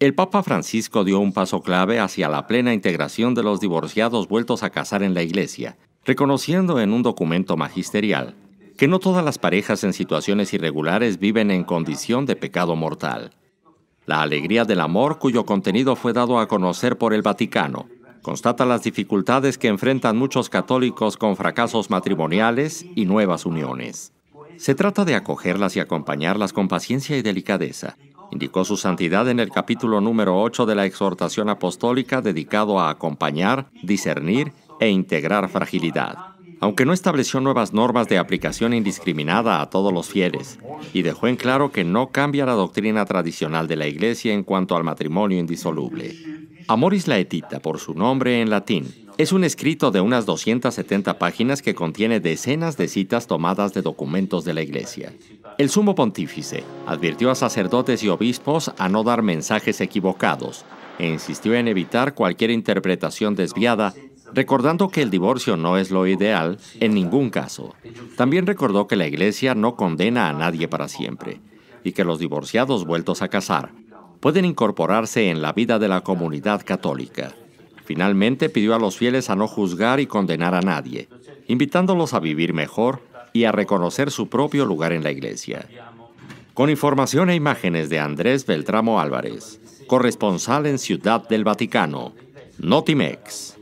El Papa Francisco dio un paso clave hacia la plena integración de los divorciados vueltos a casar en la Iglesia, reconociendo en un documento magisterial que no todas las parejas en situaciones irregulares viven en condición de pecado mortal. La alegría del amor, cuyo contenido fue dado a conocer por el Vaticano, constata las dificultades que enfrentan muchos católicos con fracasos matrimoniales y nuevas uniones. Se trata de acogerlas y acompañarlas con paciencia y delicadeza, indicó su santidad en el capítulo número 8 de la exhortación apostólica dedicado a acompañar, discernir e integrar fragilidad. Aunque no estableció nuevas normas de aplicación indiscriminada a todos los fieles, y dejó en claro que no cambia la doctrina tradicional de la Iglesia en cuanto al matrimonio indisoluble. Amoris laetita, por su nombre en latín, es un escrito de unas 270 páginas que contiene decenas de citas tomadas de documentos de la Iglesia. El sumo pontífice advirtió a sacerdotes y obispos a no dar mensajes equivocados e insistió en evitar cualquier interpretación desviada, recordando que el divorcio no es lo ideal en ningún caso. También recordó que la Iglesia no condena a nadie para siempre y que los divorciados vueltos a casar pueden incorporarse en la vida de la comunidad católica. Finalmente pidió a los fieles a no juzgar y condenar a nadie, invitándolos a vivir mejor y a reconocer su propio lugar en la iglesia. Con información e imágenes de Andrés Beltramo Álvarez, corresponsal en Ciudad del Vaticano, Notimex.